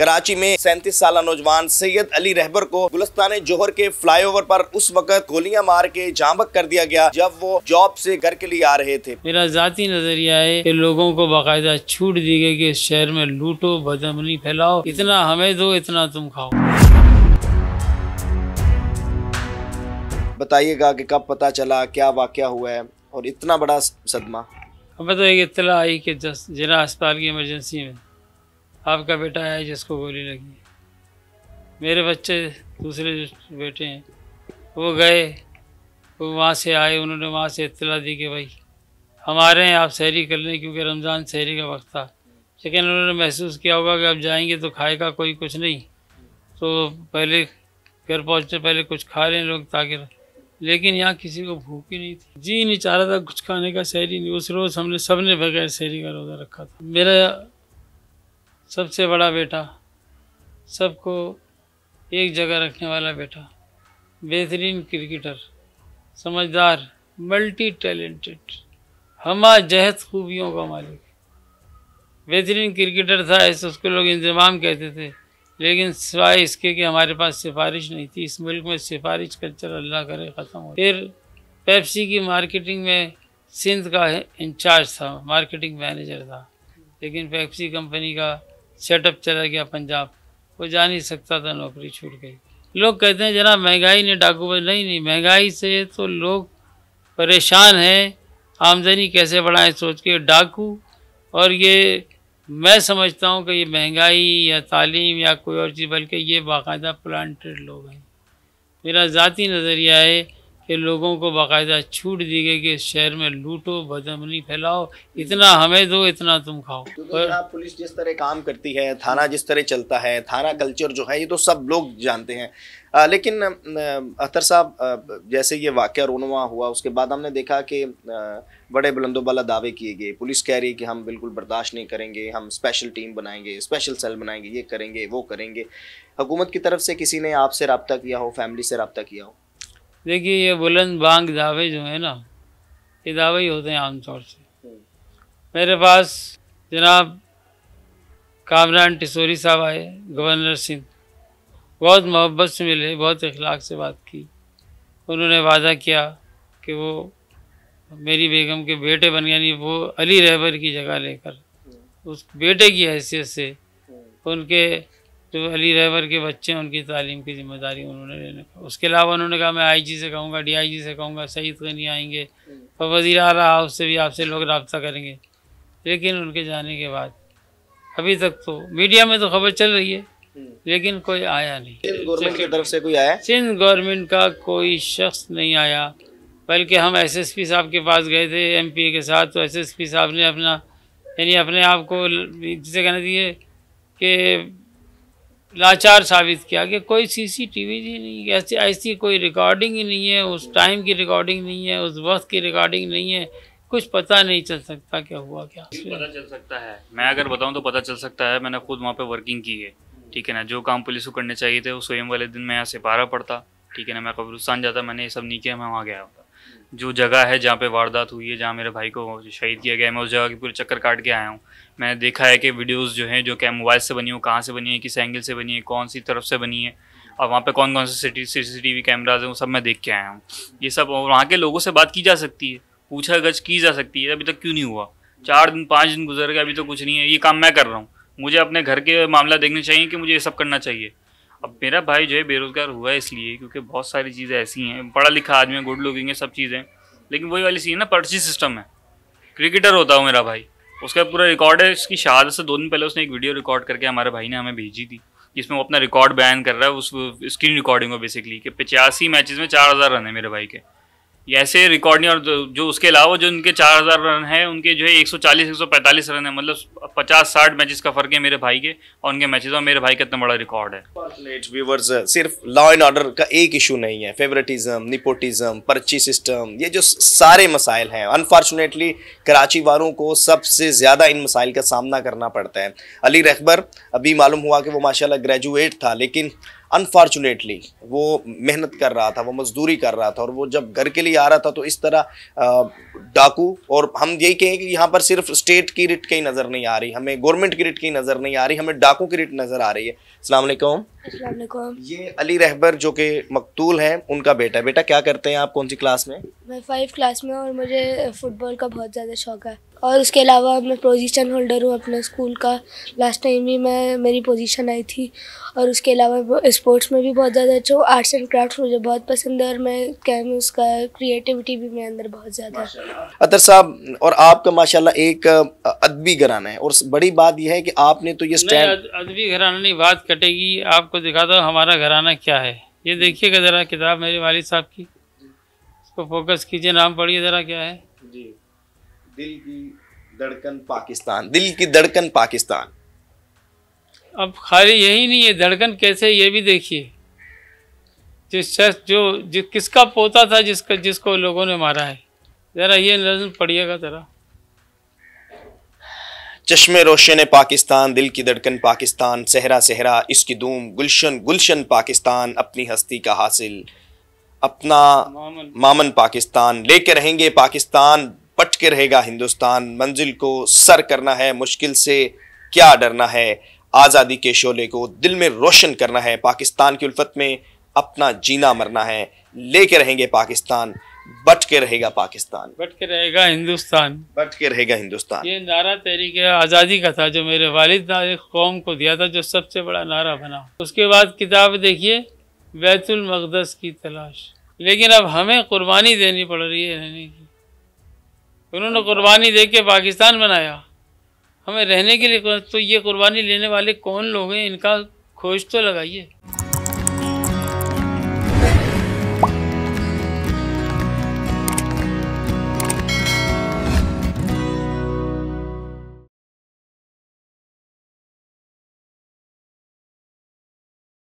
कराची में सैंतीस साल नौजवान सैयद अली रहबर को गुलस्तान जोहर के फ्लाईओवर पर उस वक्त गोलियां मार के जामबक कर दिया गया जब वो जॉब से घर के लिए आ रहे थे मेरा जाती नजरिया है कि लोगों को बाकायदा छूट दी गई कि शहर में लूटो बदमनी फैलाओ इतना हमें दो इतना तुम खाओ बताइएगा कि कब पता चला क्या वाक्य हुआ है और इतना बड़ा सदमा हमें तो एक इतला आई कि जिला अस्पताल की इमरजेंसी में आपका बेटा है जिसको गोली लगी मेरे बच्चे दूसरे बेटे हैं वो गए वो वहाँ से आए उन्होंने वहाँ से इतला दी कि भाई हमारे हैं आप शहरी कर लें क्योंकि रमज़ान शहरी का वक्त था लेकिन उन्होंने महसूस किया होगा कि अब जाएंगे तो खाएगा कोई कुछ नहीं तो पहले घर पहुँचते पहले कुछ खा रहे हैं लोग ताकि लेकिन यहाँ किसी को भूख ही नहीं थी जी नहीं चाह रहा था कुछ खाने का शहरी नहीं उस रोज़ हमने सब ने बगैर शहरी का रोज़ा रखा था मेरा सबसे बड़ा बेटा सबको एक जगह रखने वाला बेटा बेहतरीन क्रिकेटर समझदार मल्टी टैलेंटेड हमा जहत खूबियों का मालिक बेहतरीन क्रिकेटर था ऐसे उसको लोग इंतज़ाम कहते थे लेकिन सिवाय इसके कि हमारे पास सिफारिश नहीं थी इस मुल्क में सिफारिश कल्चर अल्लाह करे ख़त्म हो फिर पेप्सी की मार्केटिंग में सिंध का इंचार्ज था मार्केटिंग मैनेजर था लेकिन पेप्सी कंपनी का सेटअप चला गया पंजाब वो जा नहीं सकता था नौकरी छूट गई लोग कहते हैं जना महंगाई ने डाकू बज नहीं नहीं महंगाई से तो लोग परेशान हैं आमदनी कैसे बढ़ाएं सोच के डाकू और ये मैं समझता हूँ कि ये महंगाई या तालीम या कोई और चीज़ बल्कि ये बाकायदा प्लान्टेड लोग हैं मेरा ज़ाती नज़रिया है कि लोगों को बाकायदा छूट दी गई कि शहर में लूटो बदमनी फैलाओ इतना हमें दो इतना तुम खाओ तो पर पुलिस जिस तरह काम करती है थाना जिस तरह चलता है थाना कल्चर जो है ये तो सब लोग जानते हैं आ, लेकिन अख्तर साहब जैसे ये वाक़ रोनुमा हुआ उसके बाद हमने देखा कि बड़े बुलंदोबला दावे किए गए पुलिस कह रही है कि हम बिल्कुल बर्दाश्त नहीं करेंगे हम स्पेशल टीम बनाएंगे स्पेशल सेल बनाएंगे ये करेंगे वो करेंगे हुकूमत की तरफ से किसी ने आपसे रबता किया हो फैमिली से रबता किया हो देखिए ये बुलंद भांग दावे जो है ना ये दावे ही होते हैं आमतौर से मेरे पास जनाब कामरान टिसोरी साहब आए गवर्नर सिंह बहुत मोहब्बत से मिले बहुत इखलाक से बात की उन्होंने वादा किया कि वो मेरी बेगम के बेटे बन यानी वो अली रहबर की जगह लेकर उस बेटे की हैसियत से उनके जो तो अली रहबर के बच्चे हैं उनकी तालीम की जिम्मेदारी उन्होंने लेने का उसके अलावा उन्होंने कहा मैं आईजी से कहूँगा डीआईजी से कहूँगा सईद नहीं आएंगे और आ रहा हाउस से भी आपसे लोग रबता करेंगे लेकिन उनके जाने के बाद अभी तक तो मीडिया में तो खबर चल रही है लेकिन कोई आया नहीं गवर्नमेंट की तरफ से कोई आया सिंध गवर्नमेंट का कोई शख्स नहीं आया बल्कि हम एस साहब के पास गए थे एम के साथ तो एस साहब ने अपना यानी अपने आप को जिसे कहना दिए कि लाचार साबित किया कि कोई सीसीटीवी ही नहीं ऐसी ऐसी कोई रिकॉर्डिंग ही नहीं है उस टाइम की रिकॉर्डिंग नहीं है उस वक्त की रिकॉर्डिंग नहीं है कुछ पता नहीं चल सकता क्या हुआ क्या पता चल सकता है मैं अगर बताऊं तो पता चल सकता है मैंने खुद वहाँ पे वर्किंग की है ठीक है ना जो काम पुलिस को करने चाहिए थे वो स्वयं वाले दिन मैं यहाँ से पारा पड़ता ठीक है ना मैं कब्रुस्तान जाता मैंने ये सब नहीं किया मैं वहाँ गया जो जगह है जहाँ पे वारदात हुई है जहाँ मेरे भाई को शहीद किया गया मैं उस जगह के पूरे चक्कर काट के आया हूँ मैंने देखा है कि वीडियोज़ जो हैं जो क्या मोबाइल से बनी हो कहाँ से बनी है किस एंगल से बनी है कौन सी तरफ से बनी है और वहाँ पे कौन कौन से C C T V cameras हैं वो सब मैं देख के आया हूँ ये सब और वहाँ के लोगों से बात की जा सकती है पूछा गज की जा सकती है अभी तक क्यों नहीं हुआ चार दिन पाँच दिन गुजर गए अभी तो कुछ नहीं है ये काम मैं कर रहा हूँ मुझे अपने घर के मामला देखने चाहिए कि मुझे ये सब करना चाहिए अब मेरा भाई जो है बेरोज़गार हुआ है इसलिए क्योंकि बहुत सारी चीज़ें ऐसी हैं पढ़ा लिखा आदमी है गुड लुकिंग है सब चीज़ें लेकिन वही वाली सीन ना पर्ची सिस्टम है क्रिकेटर होता हो मेरा भाई उसका पूरा रिकॉर्ड है उसकी शहादत से दो दिन पहले उसने एक वीडियो रिकॉर्ड करके हमारे भाई ने हमें भेजी थी जिसमें वो अपना रिकॉर्ड बयान कर रहा है उस स्क्रीन रिकॉर्डिंग में बेसिकली कि पचासी मैचेस में चार हज़ार रन है मेरे भाई के ऐसे रिकॉर्ड नहीं और जो उसके अलावा जो उनके 4000 रन हैं उनके जो है 140 145 रन है मतलब 50 60 मैचेस का फर्क है मेरे भाई के और उनके मैचेस और मेरे भाई का इतना बड़ा रिकॉर्ड है व्यूवर्स uh, सिर्फ लॉ एंड ऑर्डर का एक इशू नहीं है फेवरेटिज्म निपोटिज्म पर्ची सिस्टम ये जो सारे मसाइल हैं अनफॉर्चुनेटली कराची वालों को सबसे ज़्यादा इन मसाइल का सामना करना पड़ता है अली रखबर अभी मालूम हुआ कि वो माशाला ग्रेजुएट था लेकिन अनफॉर्चुनेटली वो मेहनत कर रहा था वो मजदूरी कर रहा था और वो जब घर के लिए आ रहा था तो इस तरह डाकू और हम यही कहें कि यहाँ पर सिर्फ स्टेट की रिट कहीं नज़र नहीं आ रही हमें गवर्नमेंट की रिट कहीं नज़र नहीं आ रही हमें डाकू की रिट नज़र आ रही है असलम ये अली रहबर जो कि मकतूल हैं उनका बेटा बेटा क्या करते हैं आप कौन सी क्लास में मैं फाइव क्लास में और मुझे फुटबॉल का बहुत ज़्यादा शौक है और उसके अलावा मैं पोजीशन होल्डर हूँ अपने स्कूल का लास्ट टाइम भी मैं मेरी पोजीशन आई थी और उसके अलावा स्पोर्ट्स में भी बहुत ज़्यादा अच्छा हूँ आर्ट्स एंड क्राफ्ट मुझे बहुत पसंद है और मैं कैम उसका क्रिएटिविटी भी मेरे अंदर बहुत ज़्यादा अतर साहब और आपका माशाल्लाह एक अदबी घराना है और बड़ी बात यह है कि आपने तो ये स्टैंड अदबी घराना नहीं बात कटेगी आपको दिखा दो हमारा घराना क्या है ये देखिएगा ज़रा किताब मेरे वालिद साहब की इसको फोकस कीजिए नाम पढ़िए ज़रा क्या है जी दिल की धड़कन पाकिस्तान दिल की धड़कन पाकिस्तान अब खाली यही नहीं है धड़कन कैसे ये भी देखिए जिस शख्स जो जिस किसका पोता था जिसका जिसको लोगों ने मारा है ज़रा ये नजर पढ़िएगा ज़रा चश्मे रोशन पाकिस्तान दिल की धड़कन पाकिस्तान सहरा सहरा इसकी धूम गुलशन गुलशन पाकिस्तान अपनी हस्ती का हासिल अपना मामन, मामन पाकिस्तान लेके रहेंगे पाकिस्तान पट के रहेगा हिंदुस्तान मंजिल को सर करना है मुश्किल से क्या डरना है आज़ादी के शोले को दिल में रोशन करना है पाकिस्तान की उल्फत में अपना जीना मरना है लेके रहेंगे पाकिस्तान बट के रहेगा पाकिस्तान बट के रहेगा हिंदुस्तान बट के रहेगा हिंदुस्तान ये नारा तहरीक आज़ादी का था जो मेरे वालिद ने कौम को दिया था जो सबसे बड़ा नारा बना उसके बाद किताब देखिए बैतुल मकदस की तलाश लेकिन अब हमें कुर्बानी देनी पड़ रही है रहने की उन्होंने कुर्बानी दे के पाकिस्तान बनाया हमें रहने के लिए तो ये कुर्बानी लेने वाले कौन लोग हैं इनका खोज तो लगाइए